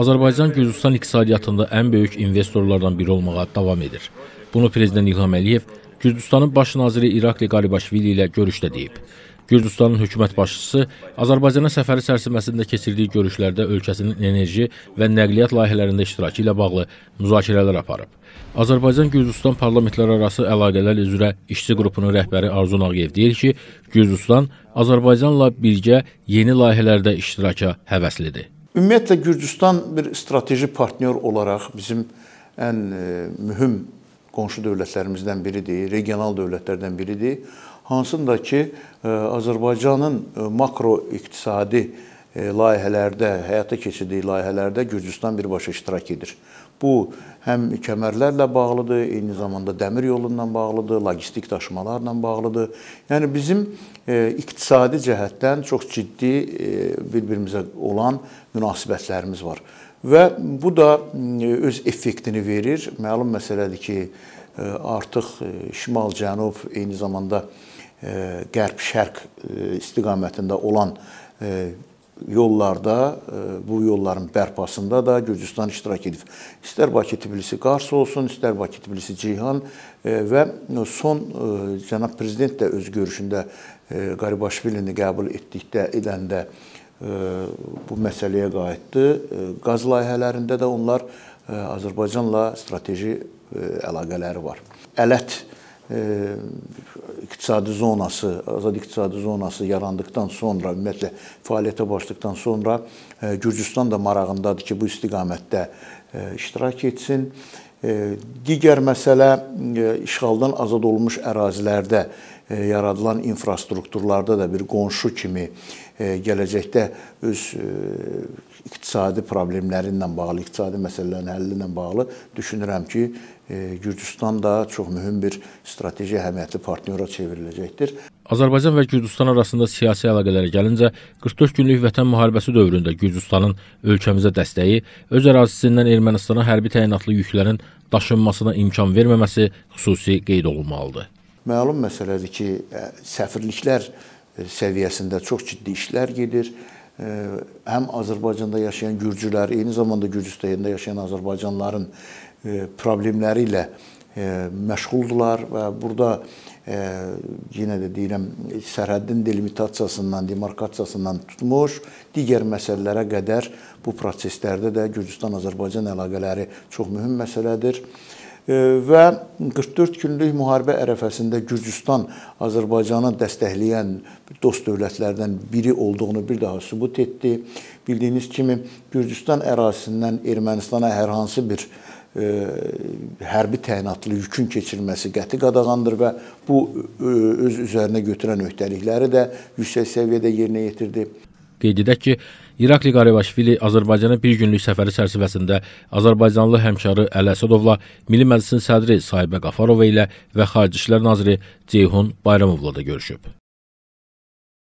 Azərbaycan Gürcüstan iqtisadiyyatında ən böyük investorlardan biri olmağa davam edir. Bunu prezident İlham Əliyev Gürcüstanın baş naziri İrakli Qaribaşvili ilə görüşdə deyib. Gürcüstanın hökumət başçısı Azərbaycana səfəri çərçivəsində keçirdiyi görüşlərdə ölkəsinin enerji və nəqliyyat layihələrində iştirakı ilə bağlı müzakirələr aparıb. Azərbaycan-Gürcüstan parlamentləri arası əlaqələr üzrə işçi qrupunun rəhbəri Arzu Nağıyev deyir ki, Gürcüstan Azərbaycanla birgə yeni layihələrdə iştiraka həvəslidir. Ümumiyyətlə Gürcüstan bir strateji partnyor olaraq bizim ən e, mühüm qonşu dövlətlərimizdən biridir, regional dövlətlərdən biridir. Hansında ki, e, Azərbaycanın e, makro iqtisadi E, layihələrdə, həyata keçirdiyi layihələrdə Gürcüstan birbaşa iştirak edir. Bu həm kəmərlərlə bağlıdır, eyni zamanda dəmir yolundan bağlıdır, logistik daşımalarla bağlıdır. Yəni bizim e, iqtisadi cəhətdən çox ciddi e, bir-birimizə olan münasibətlərimiz var. Və bu da öz effektini verir. Məlum məsələdir ki, artıq şimal-cənub eyni zamanda qərb-şərq istiqamətində olan yollarda, e, bu yolların bərpasında da Gürcüstan iştirak edib. İstər Bakı-Tbilisi-Qars olsun, istər Bakı-Tbilisi-Ceyhan e, və son e, cənab prezident də öz görüşündə Qaribaşvilini qəbul etdikdə edəndə bu məsələyə qayıtdı. Qaz layihələrində də onlar Azərbaycanla strateji əlaqələri var. Ələt iqtisadi zonası, azad iqtisadi zonası yarandıktan sonra, ümumiyyətlə fəaliyyətə başladıqdan sonra e, Gürcüstan da marağındadır ki, bu istiqamətdə e, iştirak etsin. E, digər məsələ işğaldan azad olunmuş ərazilərdə E, yaradılan infrastrukturlarda da bir qonşu kimi e, gələcəkdə öz e, iqtisadi problemləri ilə bağlı, iqtisadi məsələlərin həlli ilə bağlı düşünürəm ki, Gürcüstan da çox mühüm bir strateji əhəmiyyətli partnyora çevriləcəkdir. Azərbaycan və Gürcüstan arasında siyasi əlaqələrə gəlincə, 44 günlük vətən müharibəsi dövründə Gürcüstanın ölkəmizə dəstəyi, öz ərazisindən Ermənistana hərbi təyinatlı yüklərin daşınmasına imkan verməməsi xüsusi qeyd olunmalıdır. Məlum məsələdir ki, e, səfirliklər e, səviyyəsində çox ciddi işlər gedir. E, həm Azərbaycanda yaşayan gürcülər, eyni zamanda Gürcüstanında yaşayan azərbaycanlıların problemləri ilə məşğuldular və burada yenə də deyirəm, sərhədin delimitasiyasından, demarkasiyasından tutmuş digər məsələlərə qədər bu proseslərdə də Gürcüstan-Azərbaycan əlaqələri çox mühüm məsələdir və 44 günlük müharibə ərəfəsində Gürcüstan Azərbaycanı dəstəkləyən dost dövlətlərdən biri olduğunu bir daha sübut etdi. Bildiyiniz kimi Gürcüstan ərazisindən Ermənistana hər hansı bir ə, e, hərbi təyinatlı yükün keçirilməsi qəti qadağandır və bu ə, e, öz üzərinə götürən öhdəlikləri də yüksək səviyyədə yerinə yetirdi. Qeyd edək ki, İrakli Qarabaşvili Azərbaycana bir günlük səfəri çərçivəsində Azərbaycanlı həmkarı Əli Əsədovla Milli Məclisin sədri Sahibə Qafarova ilə və Xarici İşlər naziri Ceyhun Bayramovla da görüşüb.